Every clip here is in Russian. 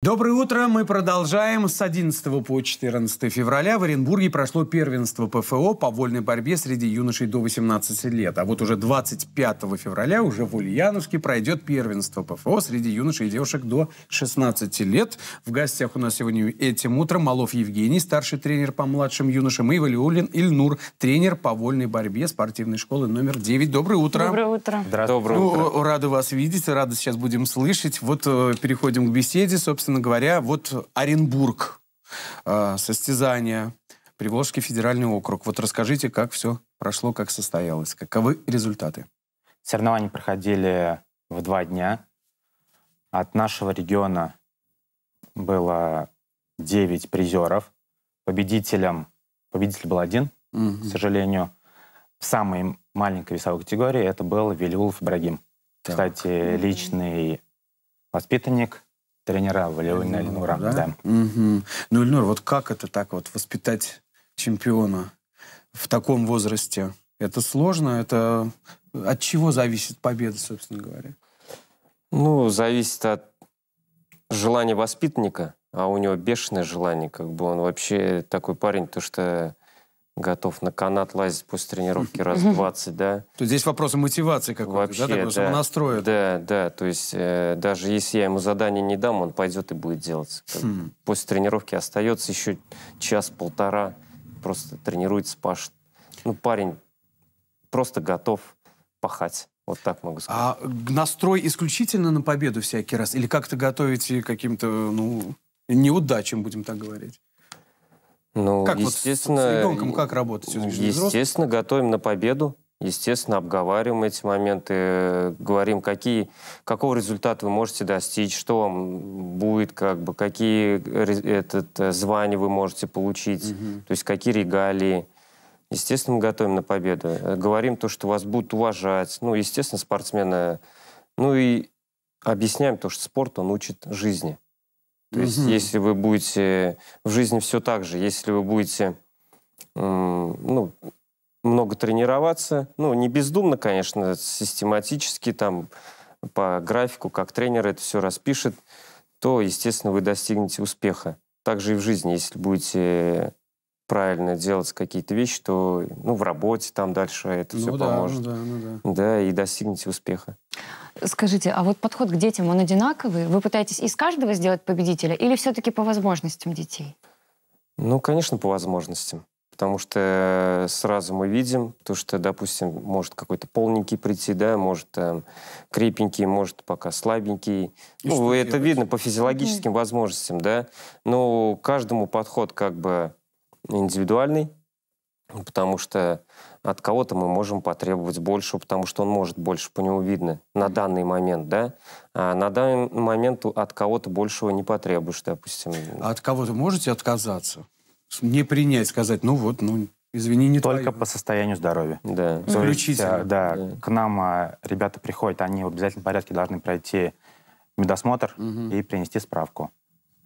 Доброе утро. Мы продолжаем. С 11 по 14 февраля в Оренбурге прошло первенство ПФО по вольной борьбе среди юношей до 18 лет. А вот уже 25 февраля уже в Ульяновске пройдет первенство ПФО среди юношей и девушек до 16 лет. В гостях у нас сегодня этим утром Малов Евгений, старший тренер по младшим юношам, и Валиулин Ильнур, тренер по вольной борьбе спортивной школы номер 9. Доброе утро. Доброе утро. Доброе утро. Ну, рады вас видеть, рады сейчас будем слышать. Вот э, переходим к беседе, собственно собственно говоря, вот Оренбург, э, состязания, Приволжский федеральный округ. Вот расскажите, как все прошло, как состоялось, каковы результаты? Соревнования проходили в два дня. От нашего региона было 9 призеров. Победителем победитель был один, mm к сожалению. В самой маленькой весовой категории это был Велиулов Ибрагим. Так. Кстати, mm личный воспитанник тренировали у Эльнура. Да? Да. Угу. Ну, Эльнур, вот как это так вот воспитать чемпиона в таком возрасте? Это сложно? Это э, от чего зависит победа, собственно говоря? Ну, зависит от желания воспитанника, а у него бешеное желание, как бы он вообще такой парень, то что готов на канат лазить после тренировки раз 20, да. То здесь вопрос мотивации какой-то, да, такого да, самонастроя. Да, да, то есть э, даже если я ему задание не дам, он пойдет и будет делать. Хм. После тренировки остается еще час-полтора, просто тренируется, паш. Ну, парень просто готов пахать. Вот так могу сказать. А настрой исключительно на победу всякий раз? Или как-то готовите каким-то, ну, неудачам, будем так говорить? Ну, как естественно, вот с ребенком как работать? Естественно, готовим на победу. Естественно, обговариваем эти моменты, говорим, какие, какого результата вы можете достичь, что вам будет, как бы, какие этот, э, звания вы можете получить, угу. то есть какие регалии. Естественно, мы готовим на победу. Э, говорим то, что вас будут уважать. Ну, естественно, спортсмены. Ну и объясняем то, что спорт, он учит жизни. То угу. есть если вы будете... В жизни все так же. Если вы будете ну, много тренироваться, ну, не бездумно, конечно, систематически, там, по графику, как тренер это все распишет, то, естественно, вы достигнете успеха. Также и в жизни, если будете правильно делать какие-то вещи, то ну, в работе там дальше это ну, все да, ну поможет. Ну, да, ну, да. да, и достигнете успеха. Скажите, а вот подход к детям, он одинаковый? Вы пытаетесь из каждого сделать победителя или все-таки по возможностям детей? Ну, конечно, по возможностям. Потому что э, сразу мы видим то, что, допустим, может какой-то полненький прийти, да, может там, крепенький, может пока слабенький. И ну, это делать? видно по физиологическим mm-hmm. возможностям, да. Но каждому подход как бы индивидуальный. Ну, потому что от кого-то мы можем потребовать больше, потому что он может больше, по нему видно на данный момент, да? А на данный момент от кого-то большего не потребуешь, допустим. А от кого-то можете отказаться? Не принять, сказать, ну вот, ну, извини, не Только твои. по состоянию здоровья. Да. Исключительно. Есть, э, да, да, к нам э, ребята приходят, они в обязательном порядке должны пройти медосмотр угу. и принести справку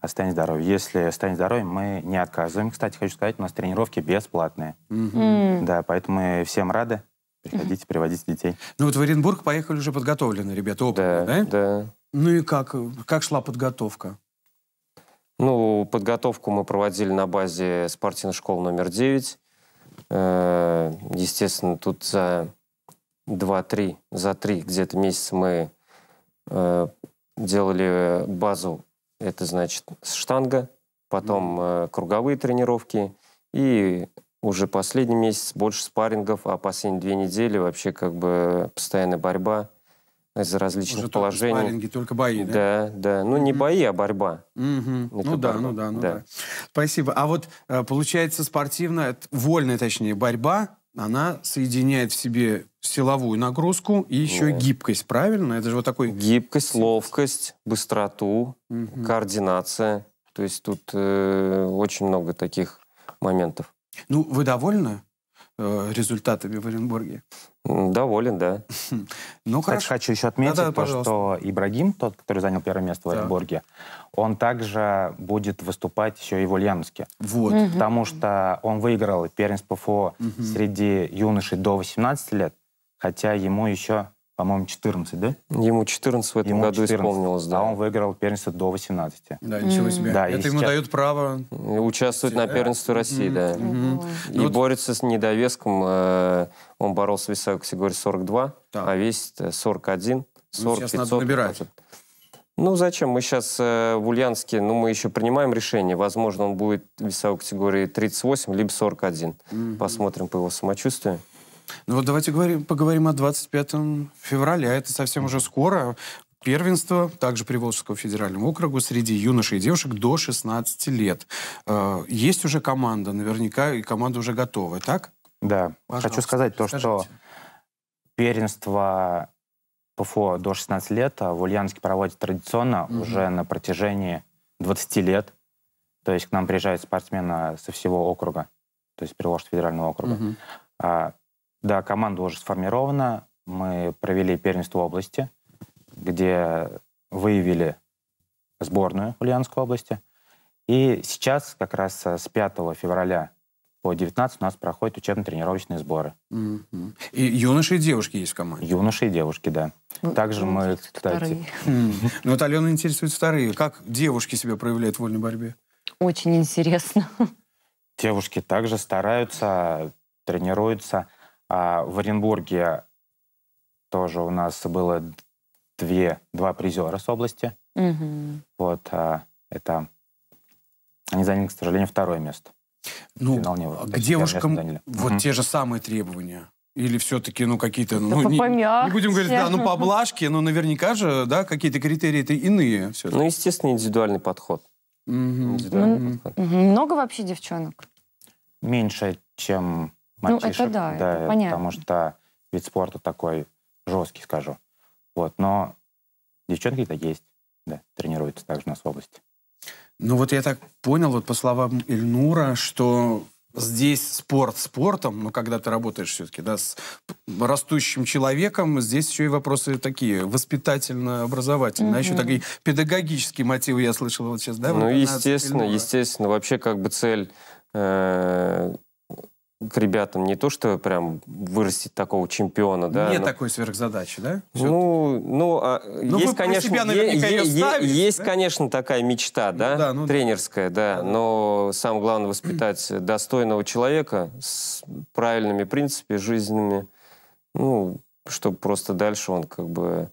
останься здоровьем». Если «Стань здоровьем», мы не отказываем. Кстати, хочу сказать, у нас тренировки бесплатные. Mm-hmm. Да, поэтому мы всем рады. Приходите, mm-hmm. приводите детей. Ну вот в Оренбург поехали уже подготовленные ребята, опытные, да? Да, да. Ну и как? Как шла подготовка? Ну, подготовку мы проводили на базе спортивной школы номер 9. Э, естественно, тут за 2-3, за 3 где-то месяца мы э, делали базу это значит штанга, потом mm круговые тренировки и уже последний месяц больше спаррингов, а последние две недели вообще как бы постоянная борьба из различных уже положений. Только спарринги, только бои, да? Да, да. Ну, не бои, а борьба. mm ну, да, борьба. ну да, ну да, ну да. Спасибо. А вот э, получается спортивная, вольная, точнее, борьба она соединяет в себе силовую нагрузку и еще вот. гибкость, правильно? Это же вот такой... Гибкость, ловкость, быстроту, угу. координация. То есть тут э, очень много таких моментов. Ну, вы довольны э, результатами в Оренбурге? Доволен, да. Ну, Кстати, хорошо. хочу еще отметить да, да, то, пожалуйста. что Ибрагим, тот, который занял первое место в Оренбурге, он также будет выступать еще и в Ульяновске. Вот. Угу. Потому что он выиграл первенство ФО угу. среди юношей до 18 лет, хотя ему еще по-моему, 14, да? Ему 14 в этом ему году 14, исполнилось, да. А он выиграл первенство до 18. Да, ничего себе. Да, Это ему дают право... Участвовать на первенстве России, mm да. Mm-hmm. И ну, борется с недовеском. Э, он боролся в весовой категории 42, так. а весит 41, 40, ну, сейчас 500. надо набирать. 50. Ну, зачем? Мы сейчас э, в Ульянске, ну, мы еще принимаем решение. Возможно, он будет в весовой категории 38, либо 41. Mm-hmm. Посмотрим по его самочувствию. Ну вот давайте говорим, поговорим о 25 февраля. А это совсем уже скоро. Первенство также Приволжского федерального округа среди юношей и девушек до 16 лет. Э, есть уже команда, наверняка, и команда уже готова, так? Да. Пожалуйста, Хочу сказать то, скажите. что первенство ПФО до 16 лет а в Ульяновске проводят традиционно угу. уже на протяжении 20 лет. То есть к нам приезжают спортсмены со всего округа, то есть Приволжского федерального округа. Угу. Да, команда уже сформирована. Мы провели первенство области, где выявили сборную Ульяновской области. И сейчас, как раз э, с 5 февраля по 19 у нас проходят учебно-тренировочные сборы. Mm-hmm. И юноши и девушки есть в команде? Юноши и девушки, да. Ну, Также ну, мы, кстати... Mm. Ну вот Алена интересует вторые. Как девушки себя проявляют в вольной борьбе? Очень интересно. Девушки также стараются, тренируются. А в Оренбурге тоже у нас было две, два призера с области. Угу. Вот, а, это... Они заняли, к сожалению, второе место. Ну, Финал не к а девушкам вот угу. те же самые требования. Или все-таки, ну, какие-то... Ну, не, не будем говорить, да, ну, по облажке, но ну, наверняка же, да, какие-то критерии-то иные. Все ну, естественно, индивидуальный подход. Угу. Индивидуальный ну, подход. Много вообще девчонок? Меньше, чем мальчишек. Ну, это да, да это понятно. Потому что вид спорта такой жесткий, скажу. Вот, но девчонки-то есть, да, тренируются также на слабости. Ну вот я так понял, вот по словам Ильнура, что здесь спорт спортом, но когда ты работаешь все-таки да, с растущим человеком, здесь еще и вопросы такие воспитательно-образовательные, mm-hmm. еще такие педагогические мотивы я слышал вот сейчас, да? Ну, вот естественно, естественно. Вообще как бы цель э, к ребятам не то, что прям вырастить такого чемпиона, да. Не но... такой сверхзадачи, да? Ну, ну, а, ну есть, конечно, себя е- е- ставите, есть, да? конечно, такая мечта, да, ну, да ну, тренерская, да, да, но самое главное воспитать достойного человека с правильными принципами жизненными, ну, чтобы просто дальше он как бы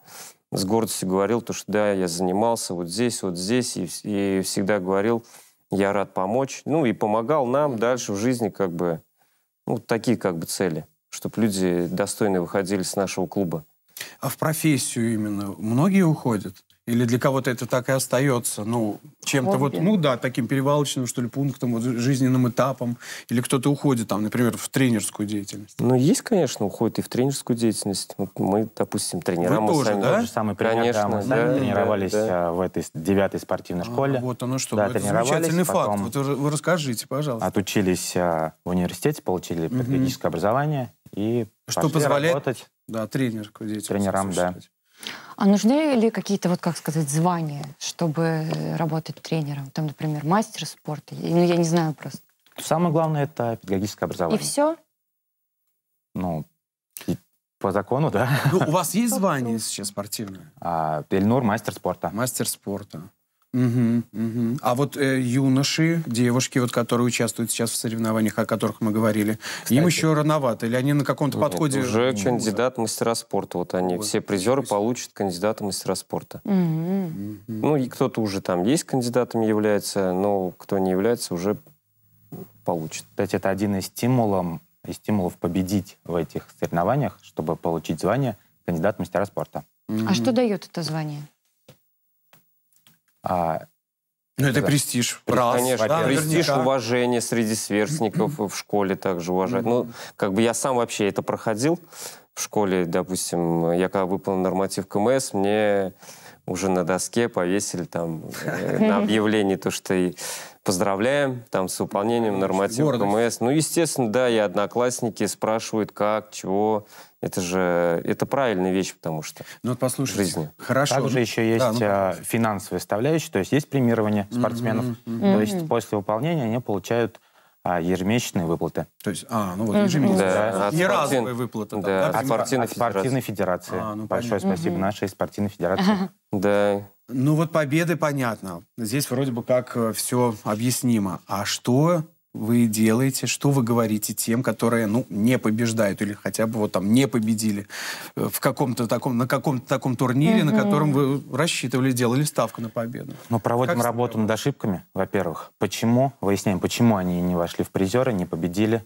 с гордостью говорил, то, что да, я занимался вот здесь, вот здесь, и, и всегда говорил, я рад помочь, ну, и помогал нам дальше в жизни как бы ну, такие как бы цели, чтобы люди достойно выходили с нашего клуба. А в профессию именно многие уходят? Или для кого-то это так и остается, ну, чем-то вот, ну да, таким перевалочным, что ли, пунктом, вот, жизненным этапом. Или кто-то уходит там, например, в тренерскую деятельность. Ну, есть, конечно, уходит и в тренерскую деятельность. Вот мы, допустим, тренера. Вы мы тоже, сами, да? Тот же самый пример, конечно, да, мы сами да, тренировались да. А, в этой девятой спортивной а, школе. А, вот оно что, да, это замечательный потом... факт. Вот вы расскажите, пожалуйста. Отучились а, в университете, получили угу. педагогическое образование и Что позволяет работать. Да, тренерскую деятельность. Тренерам, да. А нужны ли какие-то, вот как сказать, звания, чтобы работать тренером? Там, например, мастер спорта? Ну, я не знаю просто. Самое главное — это педагогическое образование. И все? Ну, и по закону, да. Ну, у вас есть звание сейчас спортивное? А, Эльнур — мастер спорта. Мастер спорта. Угу, угу. А вот э, юноши, девушки, вот которые участвуют сейчас в соревнованиях, о которых мы говорили, Кстати, им еще рановато, или они на каком-то нет, подходе? Уже ну, кандидат да. мастера спорта, вот они вот, все призеры есть. получат кандидата мастера спорта. Угу. Угу. Ну и кто-то уже там есть кандидатами является, но кто не является уже получит. Кстати, это один из стимулов, из стимулов победить в этих соревнованиях, чтобы получить звание кандидат мастера спорта. Угу. А что дает это звание? А, ну, это да. престиж. Раз. Конечно, да, престиж, наверняка. уважение среди сверстников в школе также уважать. Ну, как бы я сам вообще это проходил в школе, допустим, я когда выполнил норматив КМС, мне уже на доске повесили там э, на объявлении то, что и поздравляем там с выполнением норматива КМС. Ну, естественно, да, и одноклассники спрашивают, как, чего. Это же это правильная вещь, потому что ну, вот послушайте. жизни. Хорошо. Также еще есть да, ну, а, финансовая составляющая, то есть есть премирование спортсменов. Mm-hmm. Mm-hmm. То есть после выполнения они получают а ежемесячные выплаты. То есть, а, ну вот ежемесячные. Да. От Не спортив... разовые выплаты. Там, да, да, от спортивной федерации. федерации. А, ну, Большое понятно. спасибо угу. нашей спортивной федерации. Да. Ну вот победы понятно. Здесь вроде бы как э, все объяснимо. А что вы делаете, что вы говорите тем, которые, ну, не побеждают или хотя бы вот там не победили э, в каком-то таком, на каком-то таком турнире, mm-hmm. на котором вы рассчитывали, делали ставку на победу. Мы ну, проводим как работу над ошибками, во-первых. Почему? Выясняем, почему они не вошли в призеры, не победили.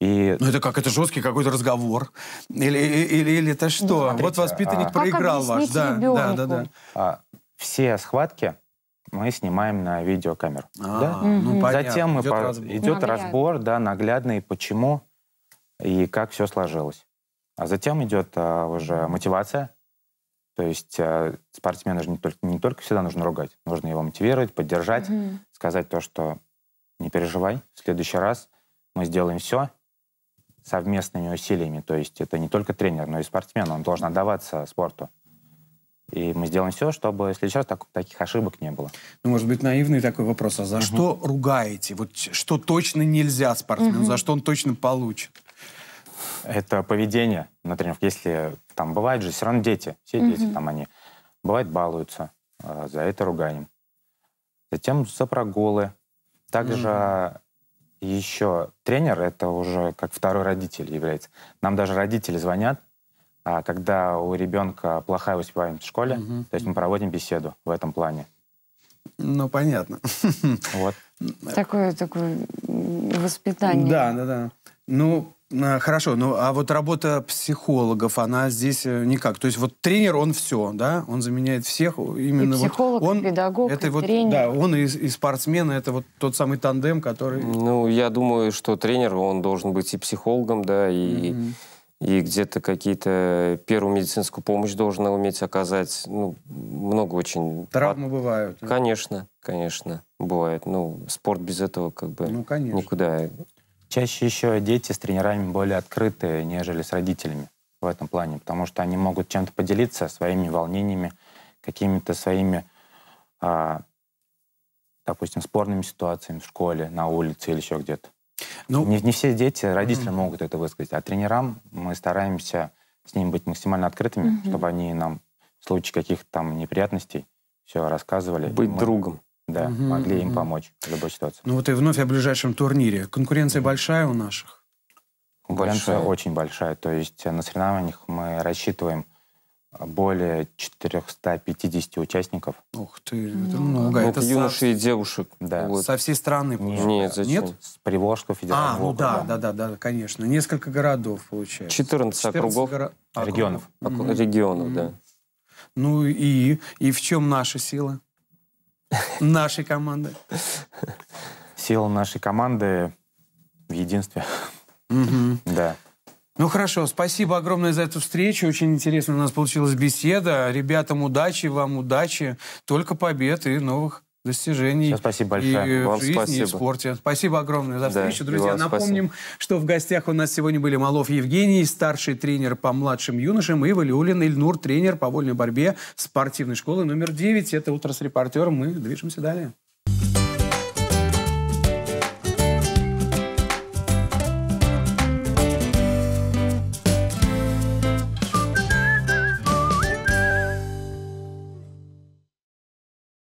И... Ну это как, это жесткий какой-то разговор. Или, или, или это что? Смотрите, вот воспитанник а... проиграл ваш. Да, да, да, да. А, все схватки мы снимаем на видеокамеру. А, да? ну, угу. понятно. Затем идет, по... разбор. идет разбор, да, наглядный, почему и как все сложилось. А затем идет а, уже мотивация. То есть а, спортсмена же не только, не только всегда нужно ругать, нужно его мотивировать, поддержать, угу. сказать то, что не переживай, в следующий раз мы сделаем все совместными усилиями. То есть это не только тренер, но и спортсмен, он должен отдаваться спорту. И мы сделаем все, чтобы в следующий раз так, таких ошибок не было. Ну, может быть, наивный такой вопрос. А за угу. что ругаете? Вот что точно нельзя спортсмену? Угу. За что он точно получит? Это поведение на тренировке. Если там бывает же, все равно дети, все угу. дети там они, бывает балуются, э, за это ругаем. Затем за прогулы. Также угу. А, еще тренер, это уже как второй родитель является. Нам даже родители звонят, а когда у ребенка плохая успеваемость в школе, угу. то есть мы проводим беседу в этом плане. Ну, понятно. Вот. Такое, такое воспитание. Да, да, да. Ну, э, Хорошо, ну а вот работа психологов, она здесь э, никак. То есть вот тренер, он все, да, он заменяет всех. Именно и психолог, вот он, и педагог, это и вот, тренер. Да, он и, и спортсмен, это вот тот самый тандем, который... Ну, я думаю, что тренер, он должен быть и психологом, да, и... Mm-hmm и где-то какие-то э, первую медицинскую помощь должна уметь оказать. Ну, много очень... Травмы От... бывают. Конечно, конечно, бывает. Ну, спорт без этого как бы ну, конечно. никуда. Чаще еще дети с тренерами более открытые нежели с родителями в этом плане, потому что они могут чем-то поделиться своими волнениями, какими-то своими, а, допустим, спорными ситуациями в школе, на улице или еще где-то. Ну, не, не все дети, родители mm могут это высказать, а тренерам мы стараемся с ними быть максимально открытыми, mm чтобы они нам в случае каких-то там неприятностей все рассказывали. Быть мы, другом. Да, mm-hmm. могли им помочь в любой ситуации. Ну вот и вновь о ближайшем турнире. Конкуренция mm большая у наших? Конкуренция большая. очень большая. То есть на соревнованиях мы рассчитываем более 450 участников. Ух ты, это много. это юноши со... и девушек. Да. Вот. Со всей страны, получается? Нет, зачем? Нет? С Приволжского федерального А, ну округа. да, да, да, да, конечно. Несколько городов, получается. 14, 14 округов. Горо... Регионов. Округов. Mm -hmm. Регионов, mm -hmm. да. Ну и, и в чем наша сила? Нашей команды? Сила нашей команды в единстве. Да. Ну хорошо, спасибо огромное за эту встречу. Очень интересно у нас получилась беседа. Ребятам удачи, вам удачи, только побед и новых достижений Все, спасибо большое. и вам в жизни, спасибо. и в спорте. Спасибо огромное за встречу, да, друзья. Напомним, спасибо. что в гостях у нас сегодня были Малов Евгений, старший тренер по младшим юношам, и Валиулин Ильнур, тренер по вольной борьбе спортивной школы номер 9. Это «Утро с репортером». Мы движемся далее.